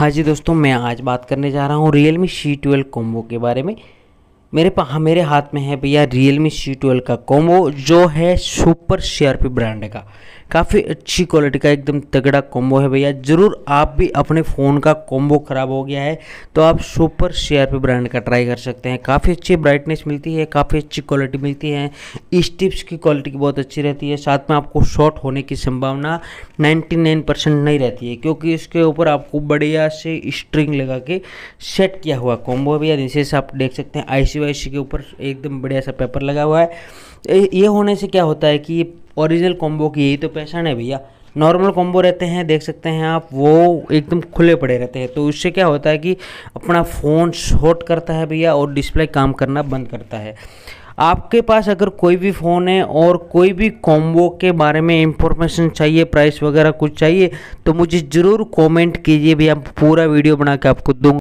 हाँ जी दोस्तों मैं आज बात करने जा रहा हूँ Realme C twelve combo के बारे में मेरे पा हाँ, मेरे हाथ में है भैया रियल मी सी ट्वेल्व का कॉम्बो जो है super C R P brand का काफ़ी अच्छी क्वालिटी का एकदम तगड़ा कॉम्बो है भैया ज़रूर आप भी अपने फ़ोन का कॉम्बो ख़राब हो गया है तो आप super C R P brand का ट्राई कर सकते हैं काफ़ी अच्छी ब्राइटनेस मिलती है काफ़ी अच्छी क्वालिटी मिलती है स्टिप्स की क्वालिटी बहुत अच्छी रहती है साथ में आपको शॉर्ट होने की संभावना नाइन्टी नाइन परसेंट नहीं रहती है क्योंकि इसके ऊपर आपको बढ़िया से स्ट्रिंग लगा के सेट किया हुआ कॉम्बो भैया जिसे आप देख सकते हैं आई सिवाय के ऊपर एकदम बढ़िया सा पेपर लगा हुआ है ये होने से क्या होता है कि ये ओरिजिनल कॉम्बो की यही तो पहचान है भैया नॉर्मल कॉम्बो रहते हैं देख सकते हैं आप वो एकदम खुले पड़े रहते हैं तो उससे क्या होता है कि अपना फ़ोन शॉर्ट करता है भैया और डिस्प्ले काम करना बंद करता है आपके पास अगर कोई भी फ़ोन है और कोई भी कॉम्बो के बारे में इंफॉर्मेशन चाहिए प्राइस वगैरह कुछ चाहिए तो मुझे ज़रूर कमेंट कीजिए भैया पूरा वीडियो बना के आपको दूँगा